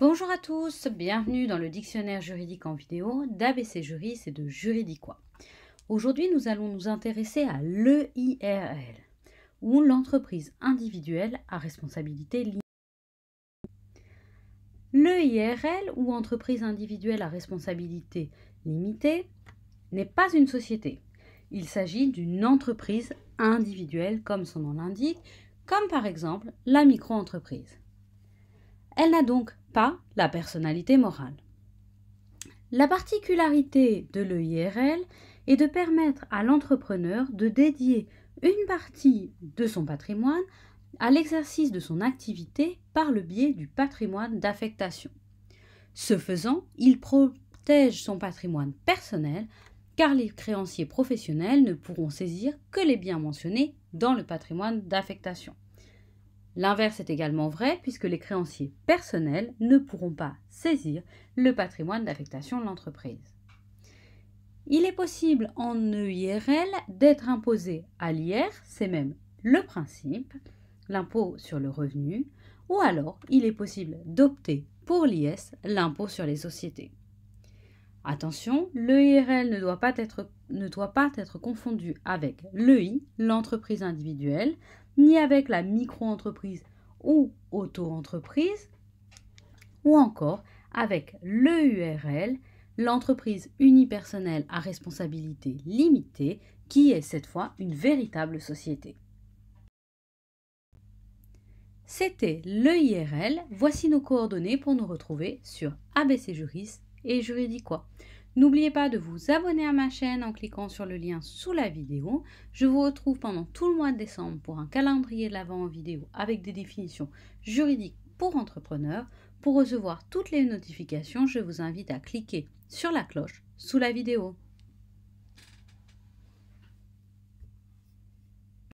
Bonjour à tous, bienvenue dans le dictionnaire juridique en vidéo d'ABC Juris et de Juridiquois. Aujourd'hui, nous allons nous intéresser à l'EIRL, ou l'entreprise individuelle à responsabilité limitée. L'EIRL, ou entreprise individuelle à responsabilité limitée, n'est pas une société. Il s'agit d'une entreprise individuelle, comme son nom l'indique, comme par exemple la micro-entreprise. Elle n'a donc pas la personnalité morale. La particularité de l'EIRL est de permettre à l'entrepreneur de dédier une partie de son patrimoine à l'exercice de son activité par le biais du patrimoine d'affectation. Ce faisant, il protège son patrimoine personnel car les créanciers professionnels ne pourront saisir que les biens mentionnés dans le patrimoine d'affectation. L'inverse est également vrai puisque les créanciers personnels ne pourront pas saisir le patrimoine d'affectation de l'entreprise. Il est possible en EIRL d'être imposé à l'IR, c'est même le principe, l'impôt sur le revenu, ou alors il est possible d'opter pour l'IS, l'impôt sur les sociétés. Attention, l'EIRL ne doit pas être, ne doit pas être confondu avec l'EI, l'entreprise individuelle, ni avec la micro-entreprise ou auto-entreprise, ou encore avec l'EURL, l'entreprise unipersonnelle à responsabilité limitée, qui est cette fois une véritable société. C'était l'EIRL, voici nos coordonnées pour nous retrouver sur abcjuris.com et je quoi N'oubliez pas de vous abonner à ma chaîne en cliquant sur le lien sous la vidéo. Je vous retrouve pendant tout le mois de décembre pour un calendrier de l'avant en vidéo avec des définitions juridiques pour entrepreneurs. Pour recevoir toutes les notifications, je vous invite à cliquer sur la cloche sous la vidéo.